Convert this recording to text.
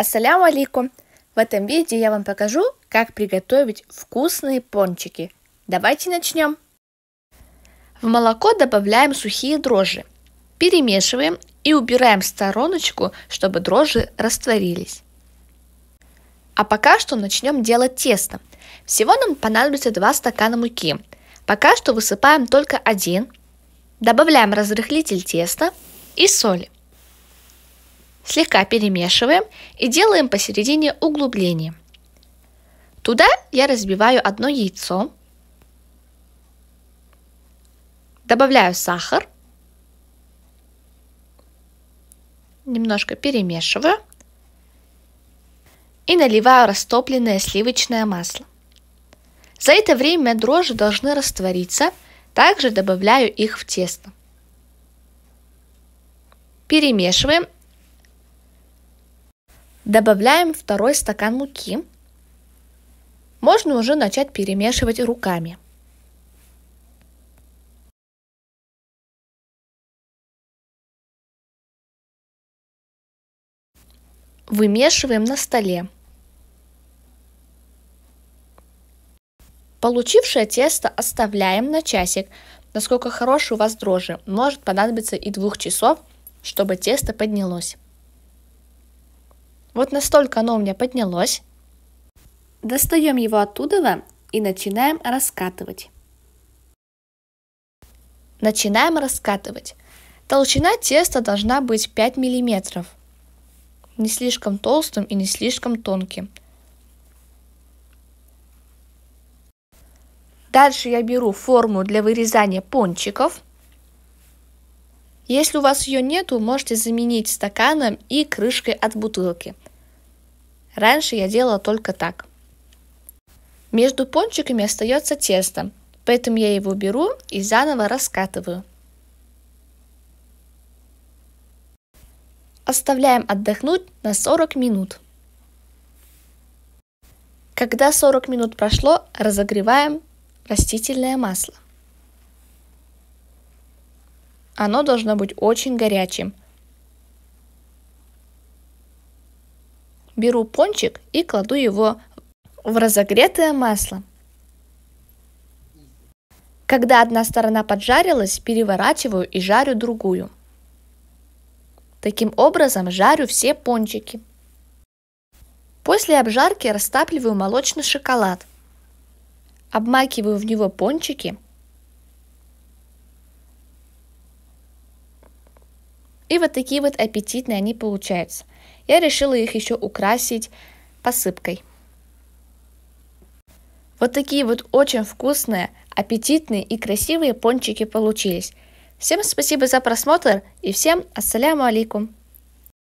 Ассаляму алейкум! В этом видео я вам покажу, как приготовить вкусные пончики. Давайте начнем! В молоко добавляем сухие дрожжи. Перемешиваем и убираем в стороночку, чтобы дрожжи растворились. А пока что начнем делать тесто. Всего нам понадобится 2 стакана муки. Пока что высыпаем только один. Добавляем разрыхлитель теста и соль слегка перемешиваем и делаем посередине углубление. Туда я разбиваю одно яйцо, добавляю сахар, немножко перемешиваю и наливаю растопленное сливочное масло. За это время дрожжи должны раствориться, также добавляю их в тесто. Перемешиваем Добавляем второй стакан муки. Можно уже начать перемешивать руками. Вымешиваем на столе. Получившее тесто оставляем на часик. Насколько хорошие у вас дрожжи, может понадобиться и двух часов, чтобы тесто поднялось. Вот настолько оно у меня поднялось. Достаем его оттуда и начинаем раскатывать. Начинаем раскатывать. Толщина теста должна быть 5 мм. Не слишком толстым и не слишком тонким. Дальше я беру форму для вырезания пончиков – если у вас ее нету, можете заменить стаканом и крышкой от бутылки. Раньше я делала только так. Между пончиками остается тесто, поэтому я его беру и заново раскатываю. Оставляем отдохнуть на 40 минут. Когда 40 минут прошло, разогреваем растительное масло. Оно должно быть очень горячим. Беру пончик и кладу его в разогретое масло. Когда одна сторона поджарилась, переворачиваю и жарю другую. Таким образом жарю все пончики. После обжарки растапливаю молочный шоколад. Обмакиваю в него пончики – И вот такие вот аппетитные они получаются. Я решила их еще украсить посыпкой. Вот такие вот очень вкусные, аппетитные и красивые пончики получились. Всем спасибо за просмотр и всем ассаляму алейкум.